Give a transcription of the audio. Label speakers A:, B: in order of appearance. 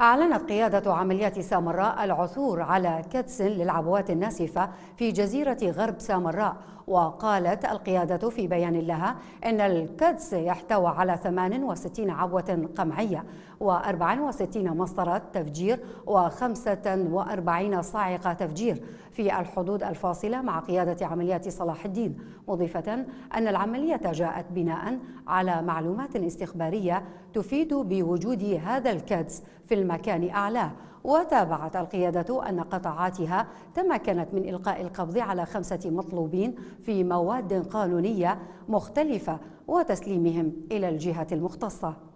A: أعلنت قيادة عمليات سامراء العثور على كدس للعبوات الناسفة في جزيرة غرب سامراء وقالت القيادة في بيان لها أن الكدس يحتوى على 68 عبوة قمعية و64 مسطرة تفجير و45 صاعقة تفجير في الحدود الفاصلة مع قيادة عمليات صلاح الدين مضيفة أن العملية جاءت بناء على معلومات استخبارية تفيد بوجود هذا الكدس في مكان أعلاه وتابعت القيادة أن قطاعاتها تمكنت من إلقاء القبض على خمسة مطلوبين في مواد قانونية مختلفة وتسليمهم إلى الجهة المختصة